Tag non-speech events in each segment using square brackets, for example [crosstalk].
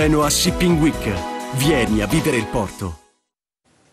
Genoa Shipping Week. Vieni a vivere il porto.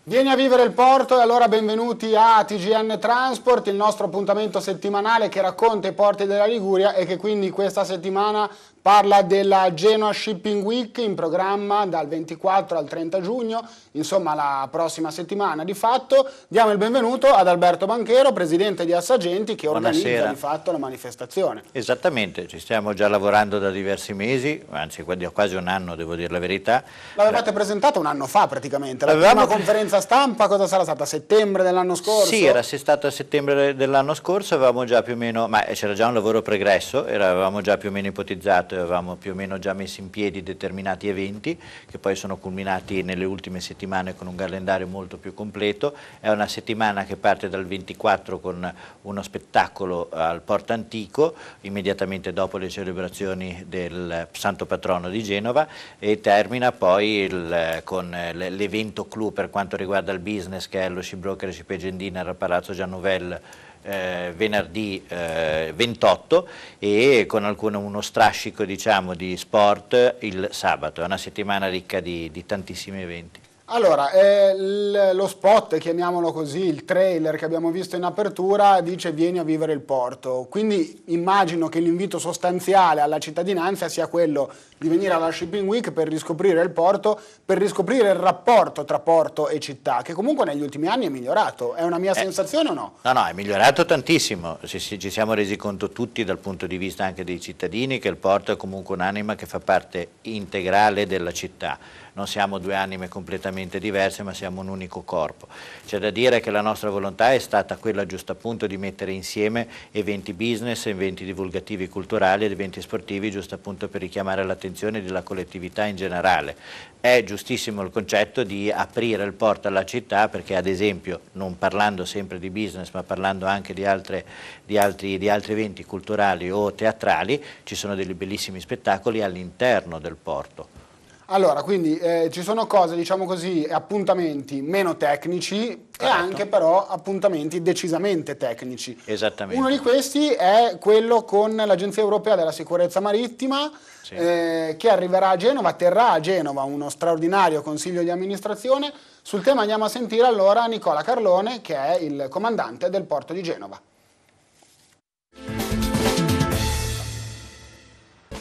Vieni a vivere il porto e allora benvenuti a TGN Transport, il nostro appuntamento settimanale che racconta i porti della Liguria e che quindi questa settimana Parla della Genoa Shipping Week in programma dal 24 al 30 giugno, insomma la prossima settimana di fatto. Diamo il benvenuto ad Alberto Banchero, presidente di Assagenti, che organizza Buonasera. di fatto la manifestazione. Esattamente, ci stiamo già lavorando da diversi mesi, anzi quasi un anno devo dire la verità. L'avevate la... presentata un anno fa praticamente, la L'avevamo... prima conferenza stampa cosa sarà stata? Settembre dell'anno scorso? Sì, era stata a settembre dell'anno scorso, avevamo già più o meno, ma c'era già un lavoro pregresso, era, già più o meno ipotizzato passato avevamo più o meno già messo in piedi determinati eventi che poi sono culminati nelle ultime settimane con un calendario molto più completo. È una settimana che parte dal 24 con uno spettacolo al Porto Antico, immediatamente dopo le celebrazioni del Santo Patrono di Genova e termina poi il, con l'evento clou per quanto riguarda il business che è lo Scibroker e Scipegendina al Palazzo Giannovello eh, venerdì eh, 28 e con alcuno, uno strascico diciamo, di sport il sabato, è una settimana ricca di, di tantissimi eventi. Allora, eh, lo spot, chiamiamolo così, il trailer che abbiamo visto in apertura dice vieni a vivere il porto, quindi immagino che l'invito sostanziale alla cittadinanza sia quello di venire alla Shipping Week per riscoprire il porto, per riscoprire il rapporto tra porto e città, che comunque negli ultimi anni è migliorato, è una mia eh, sensazione o no? No, no, è migliorato tantissimo, ci siamo resi conto tutti dal punto di vista anche dei cittadini che il porto è comunque un'anima che fa parte integrale della città non siamo due anime completamente diverse ma siamo un unico corpo. C'è da dire che la nostra volontà è stata quella giusto appunto di mettere insieme eventi business, eventi divulgativi culturali ed eventi sportivi giusto appunto per richiamare l'attenzione della collettività in generale. È giustissimo il concetto di aprire il porto alla città perché ad esempio non parlando sempre di business ma parlando anche di, altre, di, altri, di altri eventi culturali o teatrali ci sono degli bellissimi spettacoli all'interno del porto. Allora, quindi eh, ci sono cose, diciamo così, appuntamenti meno tecnici Corretto. e certo. anche però appuntamenti decisamente tecnici. Esattamente. Uno di questi è quello con l'Agenzia Europea della Sicurezza Marittima sì. eh, che arriverà a Genova, terrà a Genova uno straordinario consiglio di amministrazione. Sul tema andiamo a sentire allora Nicola Carlone che è il comandante del porto di Genova.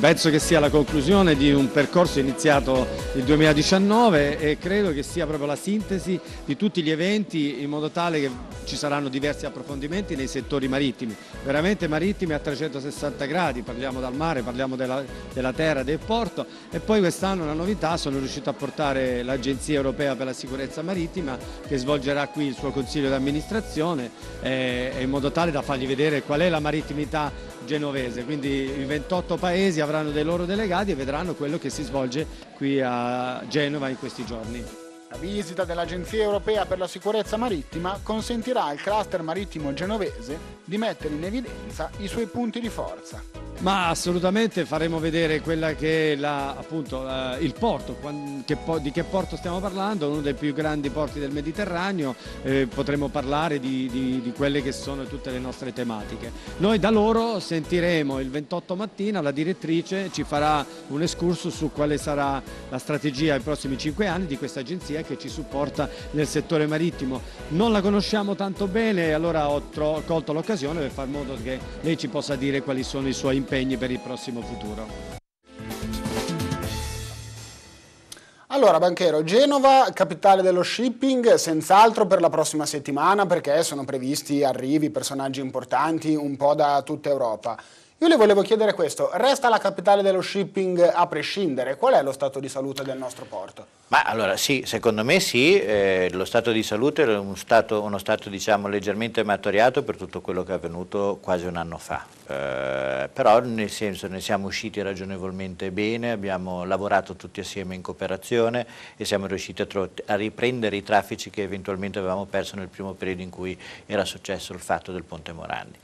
Penso che sia la conclusione di un percorso iniziato il 2019 e credo che sia proprio la sintesi di tutti gli eventi in modo tale che ci saranno diversi approfondimenti nei settori marittimi, veramente marittimi a 360 gradi, parliamo dal mare, parliamo della, della terra, del porto e poi quest'anno una novità, sono riuscito a portare l'Agenzia Europea per la Sicurezza Marittima che svolgerà qui il suo consiglio di amministrazione eh, in modo tale da fargli vedere qual è la marittimità genovese, quindi i 28 paesi avranno avranno dei loro delegati e vedranno quello che si svolge qui a Genova in questi giorni. La visita dell'Agenzia europea per la sicurezza marittima consentirà al cluster marittimo genovese di mettere in evidenza i suoi punti di forza. Ma assolutamente faremo vedere quella che è la, appunto, la, eh, il porto, che, di che porto stiamo parlando, uno dei più grandi porti del Mediterraneo, eh, potremo parlare di, di, di, quelle che sono tutte le nostre tematiche. Noi da loro sentiremo il 28 mattina la direttrice, ci farà un escurso su quale sarà la strategia ai prossimi 5 anni di questa agenzia che ci supporta nel settore marittimo. Non la conosciamo tanto bene, allora ho colto l'occasione per far modo che lei ci possa dire quali sono i suoi impegni impegni per il prossimo futuro. Allora, banchero, Genova, capitale dello shipping, senz'altro per la prossima settimana perché sono previsti arrivi, personaggi importanti un po' da tutta Europa. Io le volevo chiedere questo, resta la capitale dello shipping a prescindere, qual è lo stato di salute del nostro porto? Ma allora sì, secondo me sì, eh, lo stato di salute è un stato, uno stato diciamo, leggermente amatoriato per tutto quello che è avvenuto quasi un anno fa, eh, però nel senso ne siamo usciti ragionevolmente bene, abbiamo lavorato tutti assieme in cooperazione e siamo riusciti a, a riprendere i traffici che eventualmente avevamo perso nel primo periodo in cui era successo il fatto del Ponte Morandi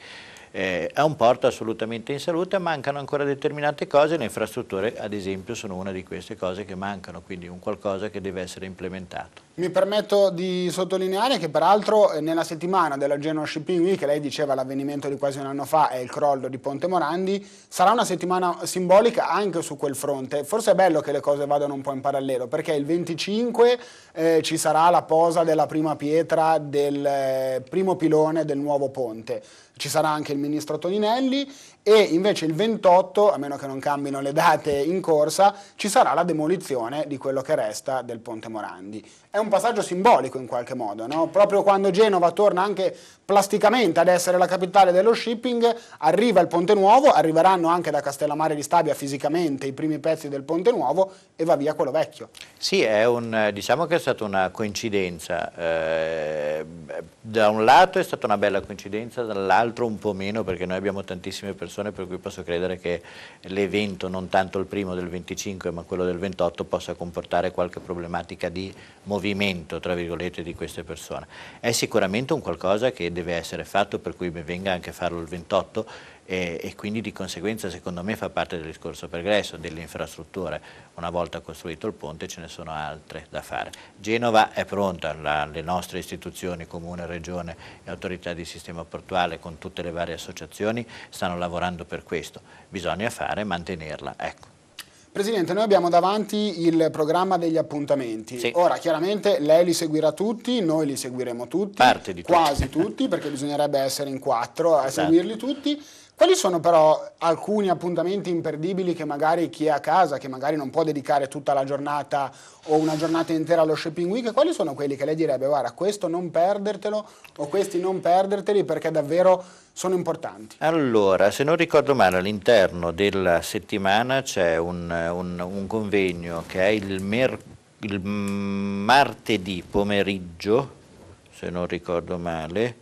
eh, è un porto assolutamente in salute, mancano ancora determinate cose, le infrastrutture ad esempio sono una di queste cose che mancano, quindi un qualcosa che deve essere implementato. Mi permetto di sottolineare che peraltro eh, nella settimana della Genoa Shipping Week, lei diceva l'avvenimento di quasi un anno fa è il crollo di Ponte Morandi, sarà una settimana simbolica anche su quel fronte, forse è bello che le cose vadano un po' in parallelo perché il 25 eh, ci sarà la posa della prima pietra del eh, primo pilone del nuovo ponte, ci sarà anche il ministro Toninelli e invece il 28, a meno che non cambino le date in corsa, ci sarà la demolizione di quello che resta del Ponte Morandi. È un passaggio simbolico in qualche modo, no? proprio quando Genova torna anche plasticamente ad essere la capitale dello shipping, arriva il Ponte Nuovo, arriveranno anche da Castellammare di Stabia fisicamente i primi pezzi del Ponte Nuovo e va via quello vecchio. Sì, è un, diciamo che è stata una coincidenza, eh, da un lato è stata una bella coincidenza, dall'altro un po' meno perché noi abbiamo tantissime persone persone per cui posso credere che l'evento, non tanto il primo del 25 ma quello del 28, possa comportare qualche problematica di movimento, tra virgolette, di queste persone. È sicuramente un qualcosa che deve essere fatto, per cui mi venga anche farlo il 28 e, e quindi di conseguenza secondo me fa parte del discorso pregresso, delle infrastrutture. Una volta costruito il ponte ce ne sono altre da fare. Genova è pronta, la, le nostre istituzioni, comune, regione e autorità di sistema portuale con tutte le varie associazioni stanno lavorando per questo. Bisogna fare e mantenerla. Ecco. Presidente, noi abbiamo davanti il programma degli appuntamenti. Sì. Ora, chiaramente lei li seguirà tutti, noi li seguiremo tutti, Parte di quasi tutti. perché bisognerebbe essere in quattro a esatto. seguirli tutti. Quali sono però alcuni appuntamenti imperdibili che magari chi è a casa, che magari non può dedicare tutta la giornata o una giornata intera allo shopping week, quali sono quelli che lei direbbe guarda questo non perdertelo o questi non perderteli perché davvero sono importanti? Allora, se non ricordo male all'interno della settimana c'è un, un, un, convegno che è il, il martedì pomeriggio, se non ricordo male,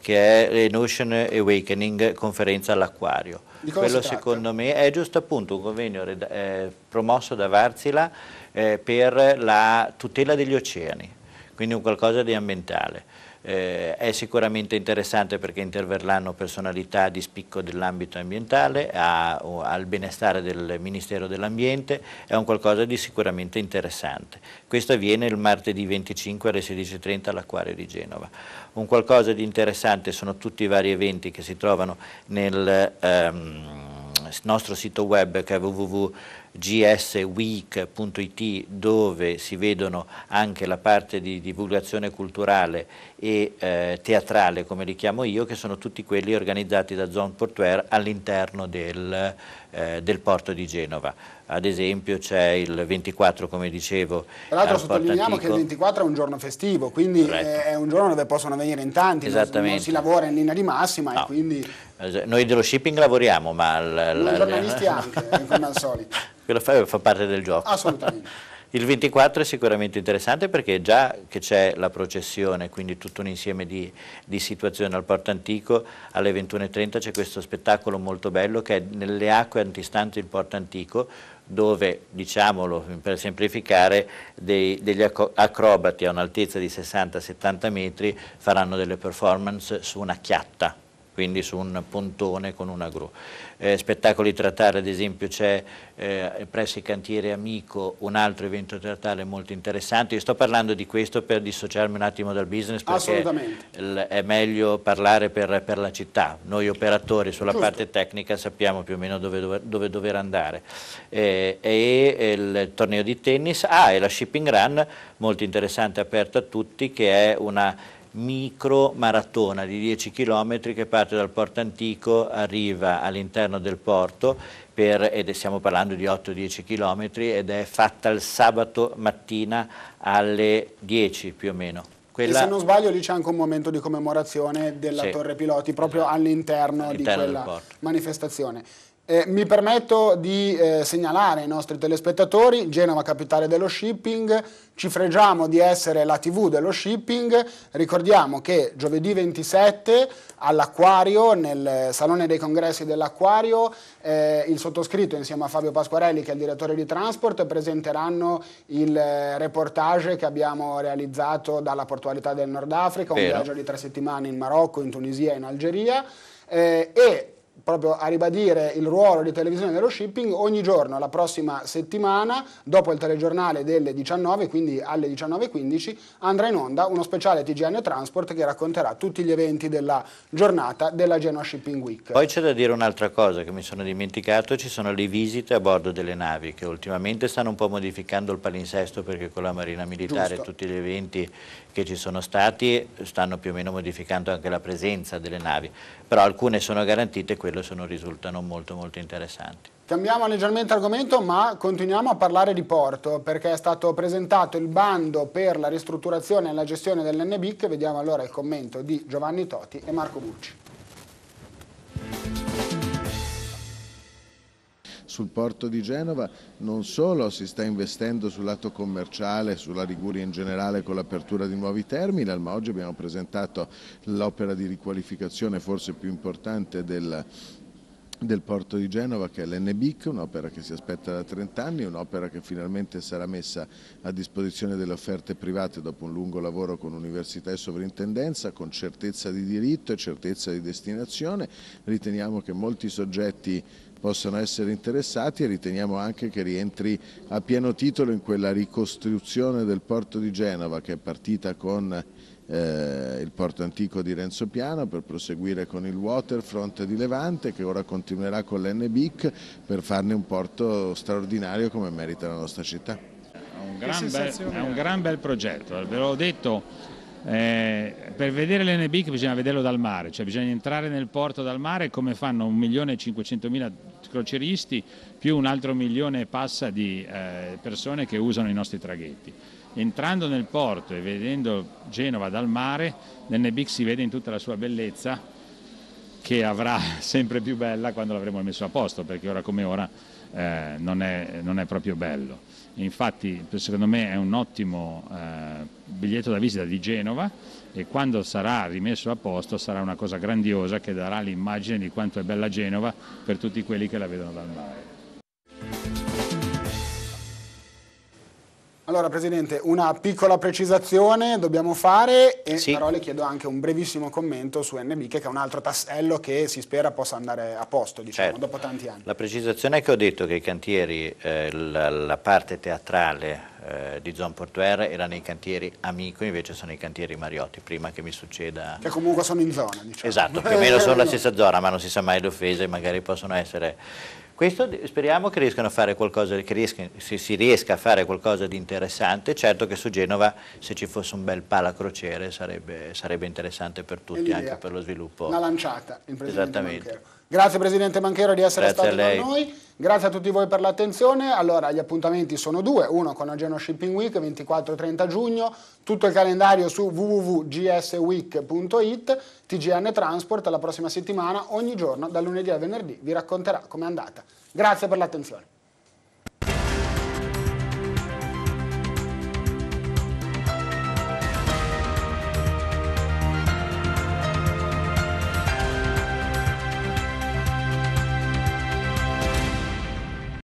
che è Notion Awakening, conferenza all'acquario. Quello secondo me è giusto appunto un convegno eh, promosso da Varzila eh, per la tutela degli oceani, quindi un qualcosa di ambientale eh, è sicuramente interessante perché interverranno personalità di spicco dell'ambito ambientale, a, al benestare del Ministero dell'Ambiente, è un qualcosa di sicuramente interessante. Questo avviene il martedì 25 alle 16.30 all'Acquario di Genova. Un qualcosa di interessante sono tutti i vari eventi che si trovano nel... Ehm, il nostro sito web che è www.gsweek.it dove si vedono anche la parte di divulgazione culturale e eh, teatrale, come li chiamo io, che sono tutti quelli organizzati da Zone Portuaire all'interno del, eh, del porto di Genova. Ad esempio c'è il 24, come dicevo. Tra l'altro sottolineiamo Antico. che il 24 è un giorno festivo, quindi Corretto. è un giorno dove possono venire in tanti, non, non si lavora in linea di massima no. e quindi eh, noi dello shipping lavoriamo, ma... Noi giornalisti anche, [laughs] come al solito. Quello fa, fa parte del gioco. Assolutamente. [laughs] Il 24 è sicuramente interessante perché già che c'è la processione, quindi tutto un insieme di, di situazioni al Porto Antico, alle 21.30 c'è questo spettacolo molto bello che è nelle acque antistanti il Porto Antico, dove, diciamolo per semplificare, dei, degli acrobati a un'altezza di 60-70 metri faranno delle performance su una chiatta quindi su un pontone con una gru. Eh, spettacoli trattare, ad esempio, c'è eh, presso i cantieri Amico un altro evento trattale molto interessante. Io sto parlando di questo per dissociarmi un attimo dal business perché è meglio parlare per, per, la città. Noi operatori sulla Giusto. parte tecnica sappiamo più o meno dove, dove, dove dover andare. Eh, e il torneo di tennis, ah, e la shipping run molto interessante aperta a tutti che è una micro maratona di 10 km che parte dal porto antico, arriva all'interno del porto per, ed stiamo parlando di 8-10 km ed è fatta il sabato mattina alle 10 più o meno. Quella... E se non sbaglio lì c'è anche un momento di commemorazione della sì. Torre Piloti proprio esatto. all'interno all di quella manifestazione. Eh, mi permetto di eh, segnalare ai nostri telespettatori Genova capitale dello shipping, ci fregiamo di essere la tv dello shipping, ricordiamo che giovedì 27 all'Aquario, nel Salone dei Congressi dell'Aquario, eh, il sottoscritto insieme a Fabio Pasquarelli che è il direttore di Transport presenteranno il eh, reportage che abbiamo realizzato dalla portualità del Nord Africa, un Vero. viaggio di tre settimane in Marocco, in Tunisia e in Algeria. Eh, e proprio a ribadire il ruolo di televisione dello shipping ogni giorno, la prossima settimana, dopo il telegiornale delle 19, quindi alle 19.15, andrà in onda uno speciale TGN Transport che racconterà tutti gli eventi della giornata della Genoa Shipping Week. Poi c'è da dire un'altra cosa che mi sono dimenticato, ci sono le visite a bordo delle navi che ultimamente stanno un po' modificando il palinsesto perché con la Marina Militare Giusto. tutti gli eventi che ci sono stati stanno più o meno modificando anche la presenza delle navi, però alcune sono garantite e quelle sono, risultano molto molto interessanti. Cambiamo leggermente argomento ma continuiamo a parlare di porto perché è stato presentato il bando per la ristrutturazione e la gestione dell'NBIC, vediamo allora il commento di Giovanni Toti e Marco Bucci. sul porto di Genova non solo si sta investendo sul lato commerciale, sulla Liguria in generale con l'apertura di nuovi terminal, ma oggi abbiamo presentato l'opera di riqualificazione forse più importante del, del porto di Genova che è l'NBIC, un'opera che si aspetta da 30 anni, un'opera che finalmente sarà messa a disposizione delle offerte private dopo un lungo lavoro con università e sovrintendenza, con certezza di diritto e certezza di destinazione. Riteniamo che molti soggetti possano essere interessati e riteniamo anche che rientri a pieno titolo in quella ricostruzione del porto di Genova che è partita con eh, il porto antico di Renzo Piano per proseguire con il waterfront di Levante che ora continuerà con l'NBIC per farne un porto straordinario come merita la nostra città. È un gran, bel, è un gran bel progetto, eh. ve l'ho detto, eh, per vedere l'NBIC bisogna vederlo dal mare, cioè bisogna entrare nel porto dal mare come fanno 1.500.000 croceristi più un altro milione e passa di eh, persone che usano i nostri traghetti. Entrando nel porto e vedendo Genova dal mare, l'Ennebic si vede in tutta la sua bellezza che avrà [laughs] sempre più bella quando l'avremo messo a posto perché ora come ora eh, non, è, non è proprio bello infatti secondo me è un ottimo eh, biglietto da visita di Genova e quando sarà rimesso a posto sarà una cosa grandiosa che darà l'immagine di quanto è bella Genova per tutti quelli che la vedono dal mare. Allora Presidente, una piccola precisazione dobbiamo fare e sì. però le chiedo anche un brevissimo commento su NB che è un altro tassello che si spera possa andare a posto diciamo, certo. dopo tanti anni. La precisazione è che ho detto che i cantieri, eh, la, la, parte teatrale eh, di Zon Portuere era nei cantieri Amico, invece sono i cantieri Mariotti, prima che mi succeda... Che comunque sono in zona diciamo. Esatto, più o meno sono la [laughs] stessa zona ma non si sa mai le offese, magari possono essere questo speriamo che, riescano a fare qualcosa, che riesca, si riesca a fare qualcosa di interessante, certo che su Genova se ci fosse un bel palacrociere sarebbe, sarebbe interessante per tutti, anche per lo sviluppo. Una lanciata, in Esattamente. Banchero. Grazie Presidente Manchero di essere Grazie stato con noi. Grazie a tutti voi per l'attenzione. Allora, gli appuntamenti sono due, uno con Ageno Shipping Week 24-30 giugno, tutto il calendario su www.gsweek.it, TGN Transport la prossima settimana, ogni giorno dal lunedì al venerdì vi racconterà com'è andata. Grazie per l'attenzione.